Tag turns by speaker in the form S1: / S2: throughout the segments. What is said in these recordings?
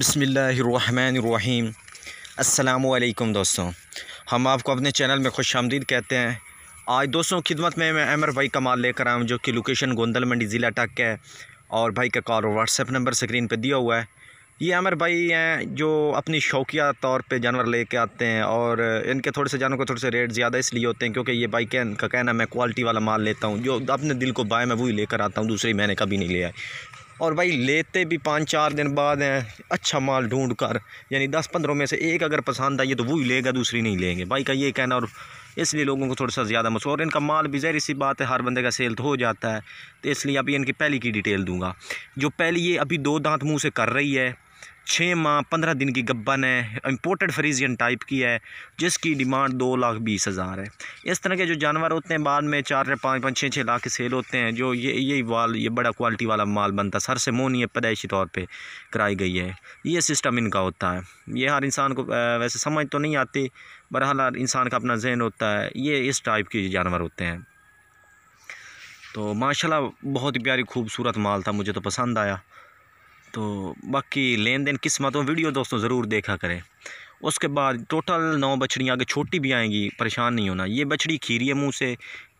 S1: बसमीम अल्लाम दोस्तों हम आपको अपने चैनल में खुश आमदीद कहते हैं आज दोस्तों खिदमत में मैं अमर भाई कमाल लेकर आया हूँ जो कि लोकेशन गोंदल मंडी ज़िला टक है और भाई का कॉल और व्हाट्सएप नंबर स्क्रीन पर दिया हुआ है ये अमर भाई हैं जो अपनी शौकिया तौर पे जानवर लेके आते हैं और इनके थोड़े से जानवर को थोड़े से रेट ज़्यादा इसलिए होते हैं क्योंकि ये भाई क्या इनका कहना मैं क्वालिटी वाला माल लेता हूँ जो अपने दिल को बाय मैं वही लेकर आता हूँ दूसरी मैंने कभी नहीं लिया और भाई लेते भी पाँच चार दिन बाद हैं अच्छा माल ढूंढ कर यानी दस पंद्रह में से एक अगर पसंद आई तो वो ही लेगा दूसरी नहीं लेंगे भाई का ये कहना और इसलिए लोगों को थोड़ा सा ज़्यादा मशहूर और इनका माल भी जहर सी बात है हर बंदे का सेल तो हो जाता है तो इसलिए अभी इनकी पहली की डिटेल दूंगा जो पहली ये अभी दो दांत मुँह से कर रही है छः माह पंद्रह दिन की गब्बन है इम्पोर्टेड फ्रीजियन टाइप की है जिसकी डिमांड दो लाख बीस हज़ार है इस तरह के जो जानवर होते हैं बाद में चार या पाँच पाँच छः छः लाख के सेल होते हैं जो ये यही वाल ये बड़ा क्वालिटी वाला माल बनता है सर से मोहनी है पैदाइशी तौर पर कराई गई है ये सिस्टम इनका होता है ये हर इंसान को वैसे समझ तो नहीं आती बरहाल हर इंसान का अपना जहन होता है ये इस टाइप के जानवर होते हैं तो माशाल्लाह बहुत ही प्यारी खूबसूरत माल था मुझे तो पसंद आया तो बाकी लेन देन किस्मत और वीडियो दोस्तों ज़रूर देखा करें उसके बाद टोटल नौ बछड़ियाँ आगे छोटी भी आएंगी परेशान नहीं होना ये बछड़ी खीरी है मुँह से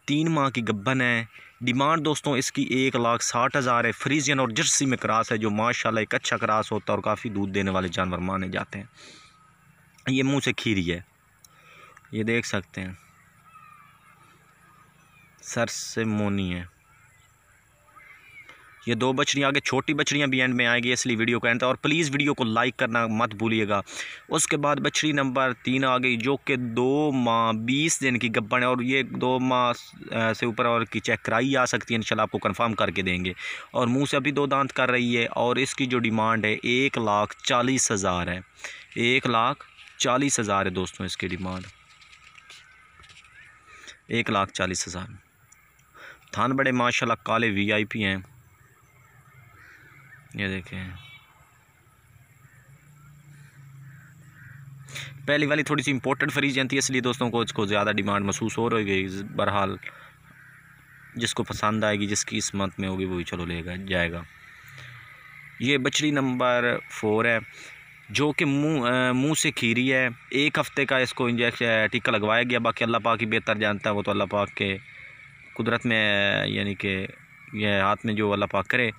S1: तीन माह की गब्बन है डिमांड दोस्तों इसकी एक लाख साठ हज़ार है फ्रीजियन और जर्सी में क्रास है जो माशाल्लाह एक अच्छा क्रास होता है और काफ़ी दूध देने वाले जानवर माने जाते हैं ये मुँह से खीरी है ये देख सकते हैं सर से मोनी है ये दो बछड़ियाँ आगे छोटी बछड़ियाँ भी एंड में आएगी इसलिए वीडियो को एंड और प्लीज़ वीडियो को लाइक करना मत भूलिएगा उसके बाद बछड़ी नंबर तीन आ गई जो कि दो माह बीस दिन की गब्बन है और ये दो माह से ऊपर और की चेक कराई आ सकती है शाला आपको कन्फर्म करके देंगे और मुँह से अभी दो दांत कर रही है और इसकी जो डिमांड है एक लाख चालीस हज़ार है एक लाख चालीस हज़ार है दोस्तों इसकी डिमांड एक लाख चालीस हज़ार थान बड़े माशाल्लाह काले वीआईपी हैं ये देखें पहली वाली थोड़ी सी इम्पोर्टेंट फ्रीज जानती है इसलिए दोस्तों को इसको ज़्यादा डिमांड महसूस हो रही है बहरहाल जिसको पसंद आएगी जिसकी किस्मत में होगी वही चलो लेगा जाएगा ये बछड़ी नंबर फोर है जो कि मुंह मुंह से खीरी है एक हफ़्ते का इसको इंजेक्शन टीका लगवाया गया बाकी अल्लाह पाक ही बेहतर जानता है वो तो अल्लाह पाक के कुदरत में यानी कि यह हाथ में जो अल्लाह पाक करे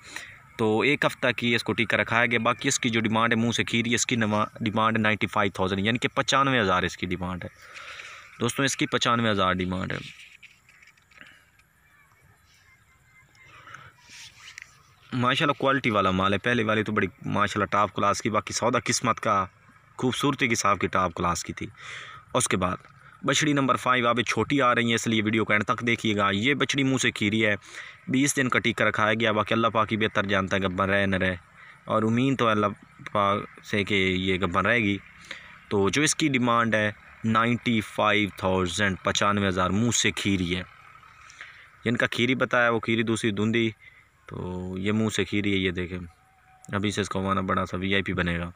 S1: तो एक हफ़्ता की इसको टीका रखाया गया बाकी इसकी जो डिमांड है मुंह से खीरी इसकी डिमांड नाइन्टी फाइव थाउजेंड यानी कि पचानवे हज़ार इसकी डिमांड है दोस्तों इसकी पचानवे हज़ार डिमांड है माशाल्लाह क्वालिटी वाला माल है पहले वाली तो बड़ी माशाल्लाह टॉप क्लास की बाकी सौदा किस्मत का खूबसूरती के हिसाब की टॉप क्लास की थी उसके बाद बछड़ी नंबर फाइव आप छोटी आ रही है इसलिए वीडियो कैंड तक देखिएगा ये बछड़ी मुँह से खीरी है बीस दिन का टीका रखाया गया बाकी अल्लाह पाकि बेहतर जानता है गब्बन रहे न रहे और उम्मीद तो अल्लाह पाक से कि ये गब्बन रहेगी तो जो इसकी डिमांड है नाइन्टी फाइव थाउजेंड पचानवे हज़ार मुँह से खीरी है जिनका खीरी बताया वो खीरी दूसरी धुंधी तो ये मुँह से खीरी है ये देखें अभी से इसको माना बड़ा सा पी बनेगा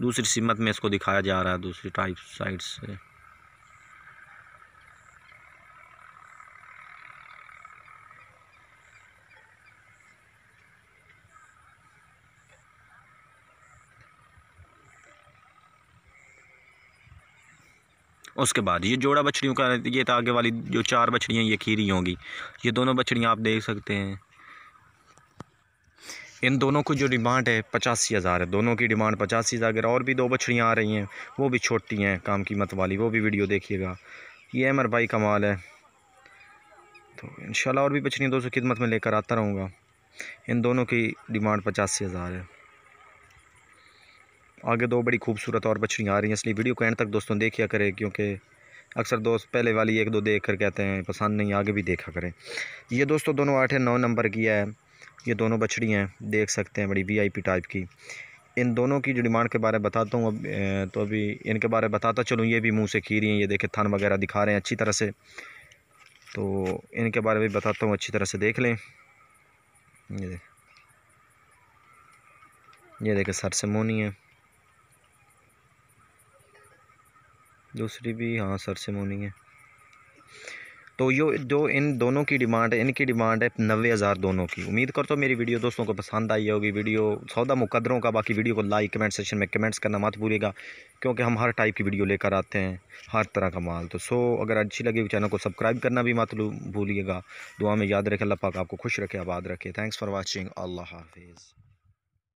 S1: दूसरी सीमत में इसको दिखाया जा रहा है दूसरी टाइप साइड से उसके बाद ये जोड़ा बछड़ियों का ये तो आगे वाली जो चार बछड़ियाँ ये खीरी होंगी ये दोनों बछड़ियाँ आप देख सकते हैं इन दोनों को जो डिमांड है पचासी हज़ार है दोनों की डिमांड पचासी हज़ार अगर और भी दो बछड़ियाँ आ रही हैं वो भी छोटी हैं काम कीमत वाली वो भी वीडियो देखिएगा ये अमर भाई का माल है तो इन और भी बछड़ियाँ दोस्तों खिदमत में लेकर आता रहूँगा इन दोनों की डिमांड पचासी हज़ार है आगे दो बड़ी खूबसूरत और बछड़ियाँ आ रही हैं इसलिए वीडियो को एंड तक दोस्तों देखिया करें क्योंकि अक्सर दोस्त पहले वाली एक दो देख कर कहते हैं पसंद नहीं आगे भी देखा करें ये दोस्तों दोनों आठ है नौ नंबर की है ये दोनों बछड़ियाँ हैं देख सकते हैं बड़ी वीआईपी टाइप की इन दोनों की जो डिमांड के बारे में बताता हूँ अब तो अभी इनके बारे में बताता चलूँ ये भी मुँह से खीरी हैं ये देखे थन वगैरह दिखा रहे हैं अच्छी तरह से तो इनके बारे में भी बताता हूँ अच्छी तरह से देख लें ये देख ये देखें सर से मोनी है दूसरी भी हाँ सर से मोनी है तो यो जो इन दोनों की डिमांड है इनकी डिमांड है नब्बे हज़ार दोनों की उम्मीद करता हूँ मेरी वीडियो दोस्तों को पसंद आई होगी वीडियो सौदा मुकदरों का बाकी वीडियो को लाइक कमेंट सेशन में कमेंट्स करना मत भूलिएगा क्योंकि हम हर टाइप की वीडियो लेकर आते हैं हर तरह का माल तो सो अगर अच्छी लगी चैनल को सब्सक्राइब करना भी मत भूलिएगा दुआ में याद रखे अल्लाह पाक आपको खुश रखे आबाद रखे थैंक्स फॉर वॉचिंग अल्लाह हाफिज़